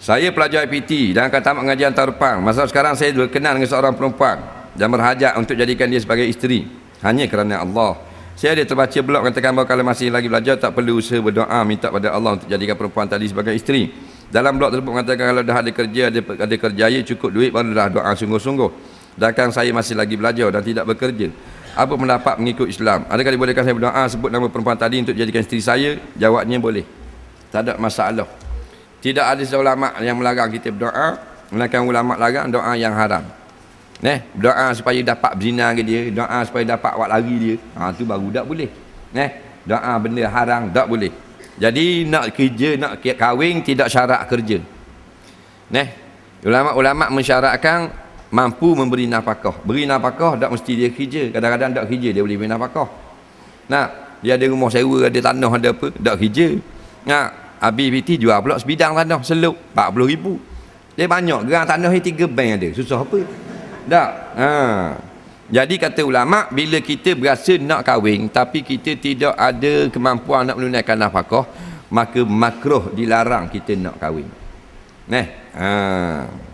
Saya pelajar IPT dan akan tamat pengajian tahun depan. Masa sekarang saya berkenal dengan seorang perempuan dan berhajat untuk jadikan dia sebagai isteri. Hanya kerana Allah. Saya ada terbaca blog katakan bahawa kalau masih lagi belajar tak perlu usaha berdoa minta pada Allah untuk jadikan perempuan tadi sebagai isteri. Dalam blog tersebut mengatakan kalau dah ada kerja, ada, ada kerjaya, cukup duit baru dah doa sungguh-sungguh. Sedangkan saya masih lagi belajar dan tidak bekerja. Apa pendapat mengikut Islam? Adakah dibolehkan saya berdoa sebut nama perempuan tadi untuk jadikan isteri saya? Jawabnya boleh. Tak ada masalah. Tidak ada ulama yang melarang kita berdoa, melainkan ulama larang doa yang haram. Neh, doa supaya dapat berzina ke dia, doa supaya dapat awak lari dia. Ha tu baru tak boleh. Neh, doa benda haram tak boleh. Jadi nak kerja, nak kahwin tidak syarat kerja. Neh, ulama-ulama mensyaratkan mampu memberi nafkah. Beri nafkah tak mesti dia kerja. Kadang-kadang tak kerja dia boleh beri nafkah. Nah, dia ada rumah sewa, ada tanah, ada apa, tak kerja. Nah, Habis BT jual pula sebidang tanah seluk 40 ribu Dia banyak gerang tanah ni tiga bank ada Susah apa Tak ha. Jadi kata ulama Bila kita berasa nak kahwin Tapi kita tidak ada kemampuan nak menunaikan nafkah Maka makroh dilarang kita nak kahwin Nah, ha.